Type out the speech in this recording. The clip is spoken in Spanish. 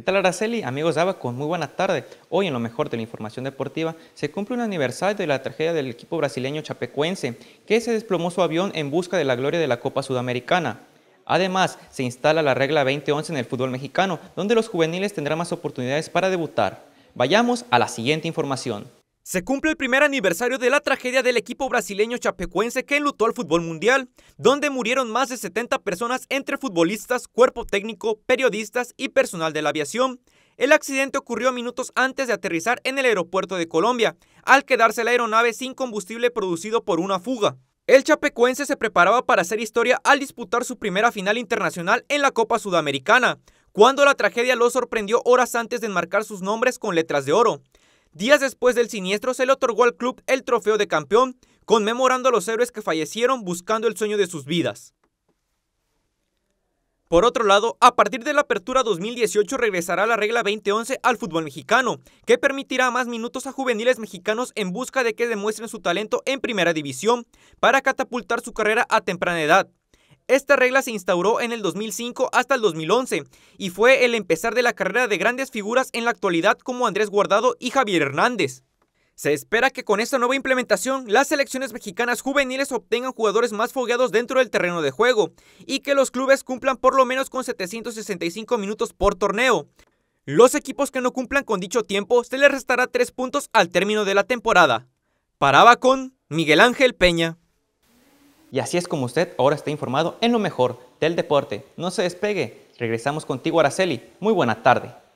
¿Qué tal Araceli? Amigos Abaco, muy buena tarde. Hoy en lo mejor de la información deportiva se cumple un aniversario de la tragedia del equipo brasileño chapecuense que se desplomó su avión en busca de la gloria de la Copa Sudamericana. Además, se instala la regla 2011 en el fútbol mexicano, donde los juveniles tendrán más oportunidades para debutar. Vayamos a la siguiente información. Se cumple el primer aniversario de la tragedia del equipo brasileño chapecuense que enlutó al fútbol mundial, donde murieron más de 70 personas entre futbolistas, cuerpo técnico, periodistas y personal de la aviación. El accidente ocurrió minutos antes de aterrizar en el aeropuerto de Colombia, al quedarse la aeronave sin combustible producido por una fuga. El chapecuense se preparaba para hacer historia al disputar su primera final internacional en la Copa Sudamericana, cuando la tragedia lo sorprendió horas antes de enmarcar sus nombres con letras de oro. Días después del siniestro se le otorgó al club el trofeo de campeón, conmemorando a los héroes que fallecieron buscando el sueño de sus vidas. Por otro lado, a partir de la apertura 2018 regresará la regla 2011 al fútbol mexicano, que permitirá más minutos a juveniles mexicanos en busca de que demuestren su talento en primera división para catapultar su carrera a temprana edad. Esta regla se instauró en el 2005 hasta el 2011 y fue el empezar de la carrera de grandes figuras en la actualidad como Andrés Guardado y Javier Hernández. Se espera que con esta nueva implementación las selecciones mexicanas juveniles obtengan jugadores más fogueados dentro del terreno de juego y que los clubes cumplan por lo menos con 765 minutos por torneo. Los equipos que no cumplan con dicho tiempo se les restará 3 puntos al término de la temporada. Paraba con Miguel Ángel Peña. Y así es como usted ahora está informado en lo mejor del deporte. No se despegue. Regresamos contigo, Araceli. Muy buena tarde.